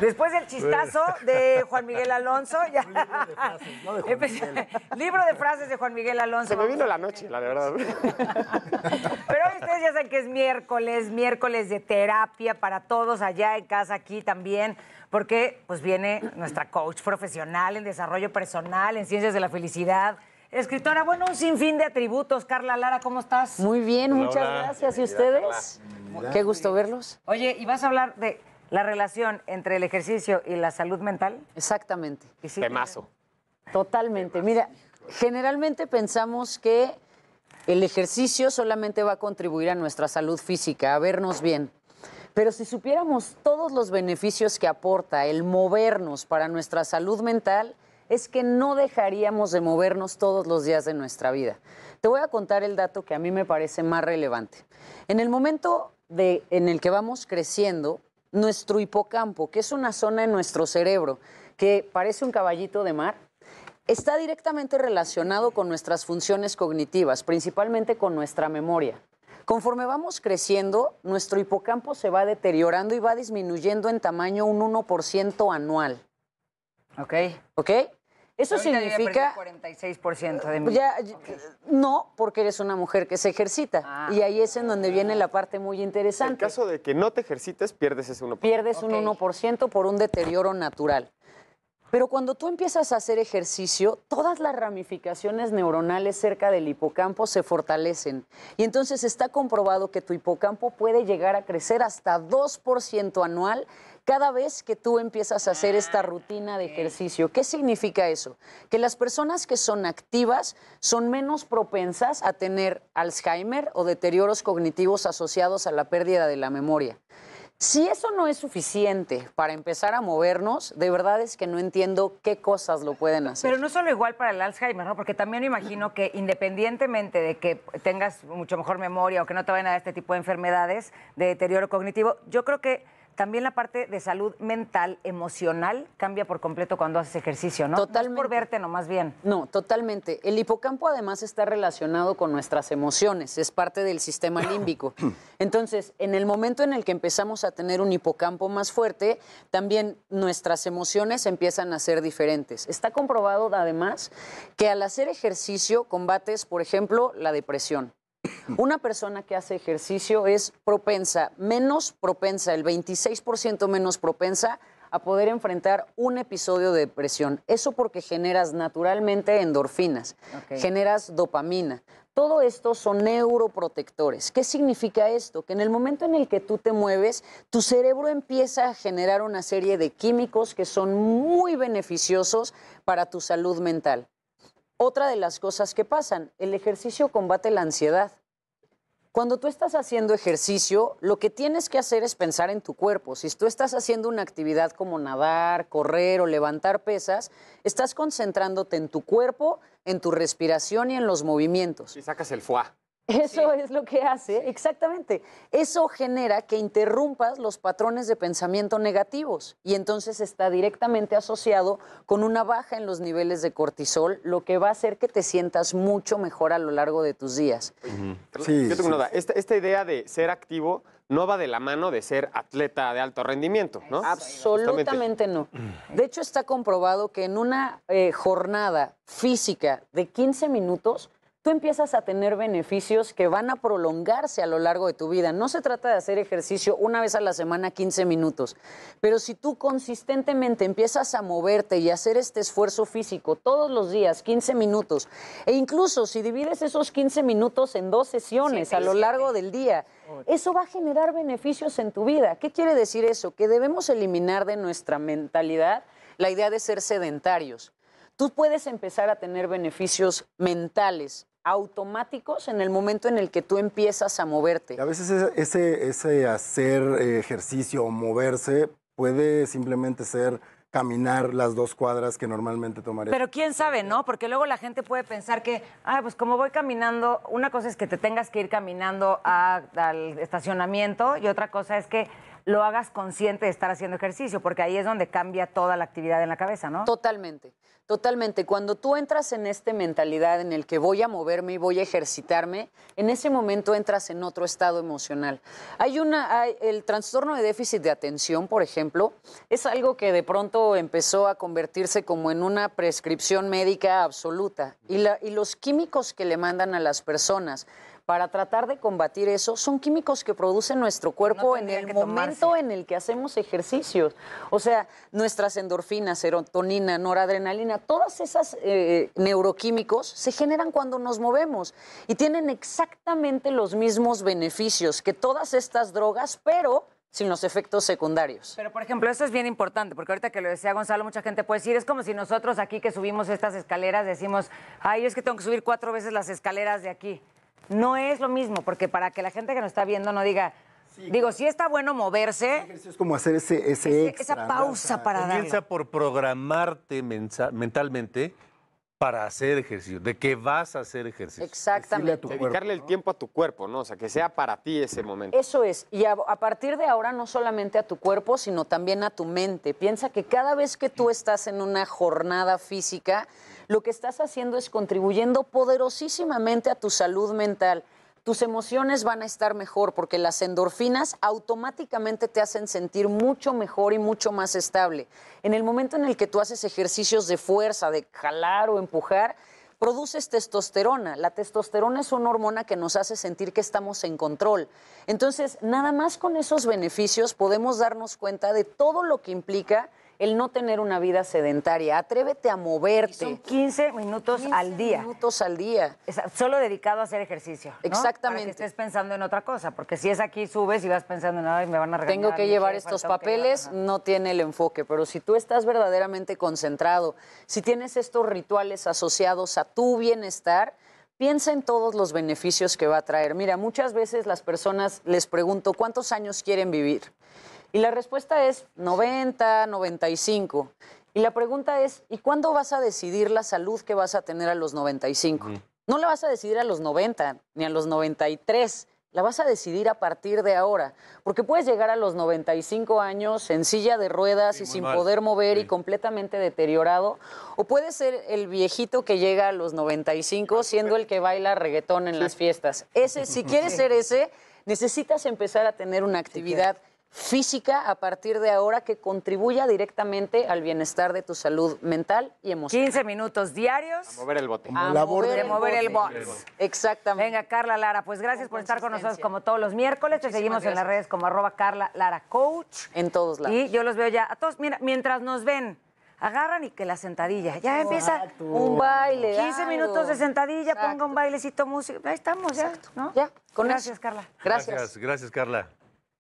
Después del chistazo de Juan Miguel Alonso, ya. libro de frases, de Juan Miguel. Alonso. Se me vino la noche, la verdad. Pero ustedes ya saben que es miércoles, miércoles de terapia para todos allá en casa, aquí también, porque pues viene nuestra coach profesional en desarrollo personal, en ciencias de la felicidad. Escritora, bueno, un sinfín de atributos. Carla Lara, ¿cómo estás? Muy bien, muchas gracias. ¿Y ustedes? Qué gusto verlos. Oye, y vas a hablar de la relación entre el ejercicio y la salud mental. Exactamente. ¿Y Temazo. Totalmente. Mira, generalmente pensamos que el ejercicio solamente va a contribuir a nuestra salud física, a vernos bien. Pero si supiéramos todos los beneficios que aporta el movernos para nuestra salud mental, es que no dejaríamos de movernos todos los días de nuestra vida. Te voy a contar el dato que a mí me parece más relevante. En el momento de, en el que vamos creciendo, nuestro hipocampo, que es una zona en nuestro cerebro que parece un caballito de mar, está directamente relacionado con nuestras funciones cognitivas, principalmente con nuestra memoria. Conforme vamos creciendo, nuestro hipocampo se va deteriorando y va disminuyendo en tamaño un 1% anual. Ok. Ok. Eso significa... 46% pues No, porque eres una mujer que se ejercita. Ah, y ahí es en donde viene la parte muy interesante. En caso de que no te ejercites, pierdes ese 1%. Pierdes un 1% por un deterioro natural. Pero cuando tú empiezas a hacer ejercicio, todas las ramificaciones neuronales cerca del hipocampo se fortalecen. Y entonces está comprobado que tu hipocampo puede llegar a crecer hasta 2% anual cada vez que tú empiezas a hacer esta ah, rutina de ejercicio. ¿Qué significa eso? Que las personas que son activas son menos propensas a tener Alzheimer o deterioros cognitivos asociados a la pérdida de la memoria. Si eso no es suficiente para empezar a movernos, de verdad es que no entiendo qué cosas lo pueden hacer. Pero no solo igual para el Alzheimer, ¿no? Porque también me imagino que independientemente de que tengas mucho mejor memoria o que no te vayan a este tipo de enfermedades de deterioro cognitivo, yo creo que también la parte de salud mental, emocional, cambia por completo cuando haces ejercicio, ¿no? Totalmente. por verte, no, más bien. No, totalmente. El hipocampo además está relacionado con nuestras emociones, es parte del sistema límbico. Entonces, en el momento en el que empezamos a tener un hipocampo más fuerte, también nuestras emociones empiezan a ser diferentes. Está comprobado además que al hacer ejercicio combates, por ejemplo, la depresión. Una persona que hace ejercicio es propensa, menos propensa, el 26% menos propensa a poder enfrentar un episodio de depresión. Eso porque generas naturalmente endorfinas, generas dopamina. Todo esto son neuroprotectores. ¿Qué significa esto? Que en el momento en el que tú te mueves, tu cerebro empieza a generar una serie de químicos que son muy beneficiosos para tu salud mental. Otra de las cosas que pasan, el ejercicio combate la ansiedad. Cuando tú estás haciendo ejercicio, lo que tienes que hacer es pensar en tu cuerpo. Si tú estás haciendo una actividad como nadar, correr o levantar pesas, estás concentrándote en tu cuerpo, en tu respiración y en los movimientos. Y sacas el foie. Eso es lo que hace, exactamente. Eso genera que interrumpas los patrones de pensamiento negativos y entonces está directamente asociado con una baja en los niveles de cortisol, lo que va a hacer que te sientas mucho mejor a lo largo de tus días. Esta, idea de ser activo no va de la mano de ser atleta de alto rendimiento, ¿no? Absolutamente no. De hecho, está comprobado que en una eh, jornada física de 15 minutos, empiezas a tener beneficios que van a prolongarse a lo largo de tu vida. No se trata de hacer ejercicio una vez a la semana 15 minutos, pero si tú consistentemente empiezas a moverte y hacer este esfuerzo físico todos los días, 15 minutos, e incluso si divides esos 15 minutos en dos sesiones a lo largo del día, eso va a generar beneficios en tu vida. ¿Qué quiere decir eso? Que debemos eliminar de nuestra mentalidad la idea de ser sedentarios. Tú puedes empezar a tener beneficios mentales automáticos en el momento en el que tú empiezas a moverte. A veces ese, hacer ejercicio o moverse puede simplemente ser caminar las dos cuadras que normalmente tomarías. Pero quién sabe, ¿no? Porque luego la gente puede pensar que, ah, pues como voy caminando, una cosa es que te tengas que ir caminando al estacionamiento y otra cosa es que lo hagas consciente de estar haciendo ejercicio, porque ahí es donde cambia toda la actividad en la cabeza, ¿no? Totalmente, totalmente. Cuando tú entras en esta mentalidad en el que voy a moverme y voy a ejercitarme, en ese momento entras en otro estado emocional. Hay una, el trastorno de déficit de atención, por ejemplo, es algo que de pronto empezó a convertirse como en una prescripción médica absoluta y, la, y los químicos que le mandan a las personas para tratar de combatir eso son químicos que produce nuestro cuerpo en el momento en el que hacemos ejercicios. O sea, nuestras endorfinas, serotonina, noradrenalina, todas esas eh, neuroquímicos se generan cuando nos movemos y tienen exactamente los mismos beneficios que todas estas drogas, pero sin los efectos secundarios. Pero, por ejemplo, eso es bien importante, porque ahorita que lo decía Gonzalo, mucha gente puede decir, es como si nosotros aquí que subimos estas escaleras decimos, ay, es que tengo que subir cuatro veces las escaleras de aquí no es lo mismo, porque para que la gente que nos está viendo no diga, Digo, si está bueno moverse. Es como hacer ese, ese esa pausa para dar. Piensa por programarte mentalmente para hacer ejercicio, de que vas a hacer ejercicio. Exactamente. Dedicarle el tiempo a tu cuerpo, ¿no? O sea, que sea para ti ese momento. Eso es. Y a, partir de ahora, no solamente a tu cuerpo, sino también a tu mente. Piensa que cada vez que tú estás en una jornada física, lo que estás haciendo es contribuyendo poderosísimamente a tu salud mental. Tus emociones van a estar mejor porque las endorfinas automáticamente te hacen sentir mucho mejor y mucho más estable. En el momento en el que tú haces ejercicios de fuerza, de jalar o empujar, produces testosterona. La testosterona es una hormona que nos hace sentir que estamos en control. Entonces, nada más con esos beneficios podemos darnos cuenta de todo lo que implica el no tener una vida sedentaria. Atrévete a moverte. son 15 minutos al día. minutos al día. solo dedicado a hacer ejercicio. Exactamente. que estés pensando en otra cosa, porque si es aquí, subes y vas pensando en nada y me van a regalar. Tengo que llevar estos papeles, no tiene el enfoque, pero si tú estás verdaderamente concentrado, si tienes estos rituales asociados a tu bienestar, piensa en todos los beneficios que va a traer. Mira, muchas veces las personas les pregunto cuántos años quieren vivir y la respuesta es 90, 95. Y la pregunta es, ¿y cuándo vas a decidir la salud que vas a tener a los 95? No la vas a decidir a los 90 ni a los 93, la vas a decidir a partir de ahora, porque puedes llegar a los 95 años en silla de ruedas y sin poder mover y completamente deteriorado, o puedes ser el viejito que llega a los 95 ah, siendo el que baila reggaetón en las fiestas. Ese, si quieres ser ese, necesitas empezar a tener una actividad física a partir de ahora que contribuya directamente al bienestar de tu salud mental y emocional. 15 minutos diarios. A mover el bote. A, mover, el bote. Exactamente. Venga, Carla Lara, pues gracias por estar con nosotros como todos los miércoles. Te seguimos en las redes como arroba Carla Lara Coach. En todos lados. Y yo los veo ya a todos. Mira, mientras nos ven agarran y que la sentadilla. Ya empieza un baile. 15 minutos de sentadilla, ponga un bailecito música. Ahí estamos, ya. Ya. gracias, Carla. gracias. Gracias, Carla.